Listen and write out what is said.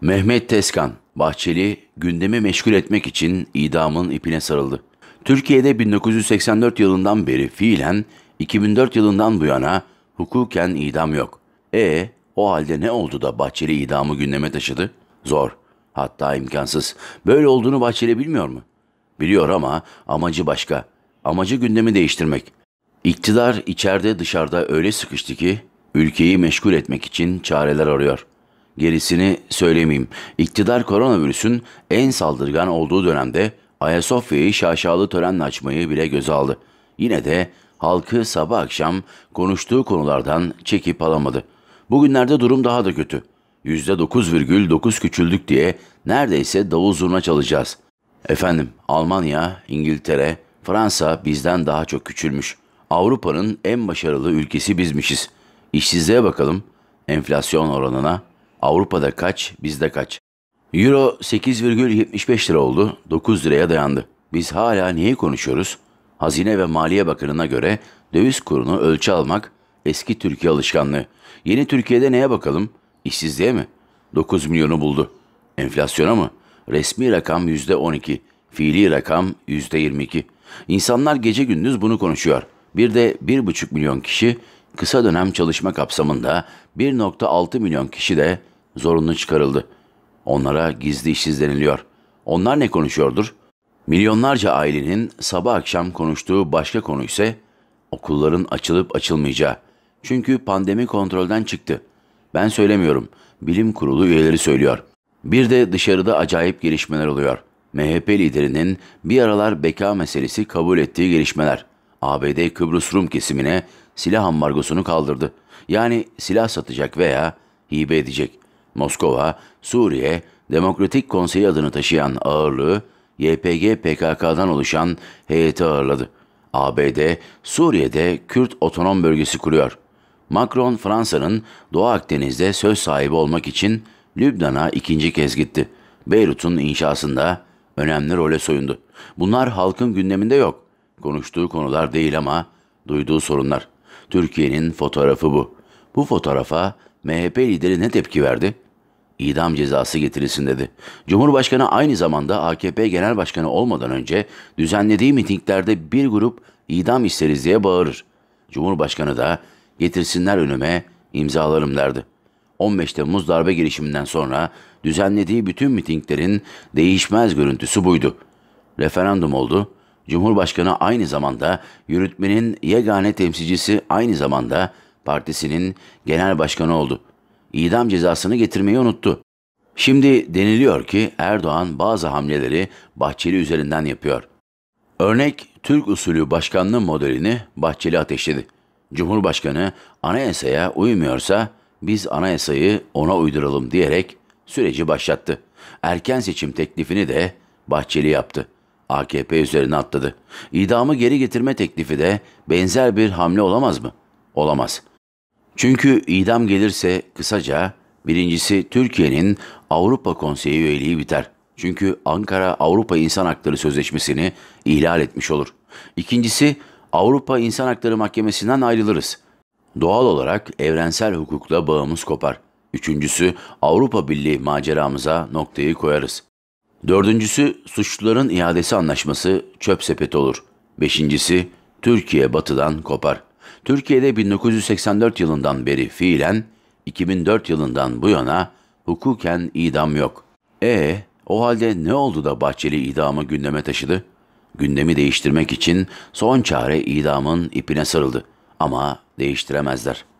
Mehmet Teskan, Bahçeli, gündemi meşgul etmek için idamın ipine sarıldı. Türkiye'de 1984 yılından beri fiilen, 2004 yılından bu yana hukuken idam yok. E o halde ne oldu da Bahçeli idamı gündeme taşıdı? Zor, hatta imkansız. Böyle olduğunu Bahçeli bilmiyor mu? Biliyor ama amacı başka. Amacı gündemi değiştirmek. İktidar içeride dışarıda öyle sıkıştı ki ülkeyi meşgul etmek için çareler arıyor.'' Gerisini söylemeyeyim. İktidar koronavirüsün en saldırgan olduğu dönemde Ayasofya'yı şaşalı törenle açmayı bile göze aldı. Yine de halkı sabah akşam konuştuğu konulardan çekip alamadı. Bugünlerde durum daha da kötü. %9,9 küçüldük diye neredeyse davul zurna çalacağız. Efendim Almanya, İngiltere, Fransa bizden daha çok küçülmüş. Avrupa'nın en başarılı ülkesi bizmişiz. İşsizliğe bakalım, enflasyon oranına Avrupa'da kaç, bizde kaç? Euro 8,75 lira oldu, 9 liraya dayandı. Biz hala neyi konuşuyoruz? Hazine ve Maliye Bakanı'na göre döviz kurunu ölçü almak eski Türkiye alışkanlığı. Yeni Türkiye'de neye bakalım? İşsizliğe mi? 9 milyonu buldu. Enflasyona mı? Resmi rakam %12, fiili rakam %22. İnsanlar gece gündüz bunu konuşuyor. Bir de 1,5 milyon kişi kısa dönem çalışma kapsamında 1.6 milyon kişi de zorunlu çıkarıldı. Onlara gizli işsiz deniliyor. Onlar ne konuşuyordur? Milyonlarca ailenin sabah akşam konuştuğu başka konu ise okulların açılıp açılmayacağı. Çünkü pandemi kontrolden çıktı. Ben söylemiyorum. Bilim kurulu üyeleri söylüyor. Bir de dışarıda acayip gelişmeler oluyor. MHP liderinin bir aralar beka meselesi kabul ettiği gelişmeler. ABD Kıbrıs Rum kesimine silah ambargosunu kaldırdı. Yani silah satacak veya hibe edecek. Moskova, Suriye Demokratik Konseyi adını taşıyan ağırlığı YPG PKK'dan oluşan heyeti ağırladı. ABD, Suriye'de Kürt otonom bölgesi kuruyor. Macron, Fransa'nın Doğu Akdeniz'de söz sahibi olmak için Lübnan'a ikinci kez gitti. Beyrut'un inşasında önemli role soyundu. Bunlar halkın gündeminde yok. Konuştuğu konular değil ama duyduğu sorunlar. Türkiye'nin fotoğrafı bu. Bu fotoğrafa MHP lideri ne tepki verdi? İdam cezası getirilsin dedi. Cumhurbaşkanı aynı zamanda AKP Genel Başkanı olmadan önce düzenlediği mitinglerde bir grup idam isteriz diye bağırır. Cumhurbaşkanı da getirsinler önüme imzalarım derdi. 15 Temmuz darbe girişiminden sonra düzenlediği bütün mitinglerin değişmez görüntüsü buydu. Referandum oldu. Cumhurbaşkanı aynı zamanda yürütmenin yegane temsilcisi aynı zamanda partisinin genel başkanı oldu. İdam cezasını getirmeyi unuttu. Şimdi deniliyor ki Erdoğan bazı hamleleri Bahçeli üzerinden yapıyor. Örnek Türk usulü başkanlığı modelini Bahçeli ateşledi. Cumhurbaşkanı anayasaya uymuyorsa biz anayasayı ona uyduralım diyerek süreci başlattı. Erken seçim teklifini de Bahçeli yaptı. AKP üzerine atladı. İdamı geri getirme teklifi de benzer bir hamle olamaz mı? Olamaz. Çünkü idam gelirse kısaca birincisi Türkiye'nin Avrupa Konseyi üyeliği biter. Çünkü Ankara Avrupa İnsan Hakları Sözleşmesi'ni ihlal etmiş olur. İkincisi Avrupa İnsan Hakları Mahkemesi'nden ayrılırız. Doğal olarak evrensel hukukla bağımız kopar. Üçüncüsü Avrupa Birliği maceramıza noktayı koyarız. Dördüncüsü suçluların iadesi anlaşması çöp sepeti olur. Beşincisi Türkiye batıdan kopar. Türkiye'de 1984 yılından beri fiilen 2004 yılından bu yana hukuken idam yok. E o halde ne oldu da Bahçeli idamı gündeme taşıdı? Gündemi değiştirmek için son çare idamın ipine sarıldı ama değiştiremezler.''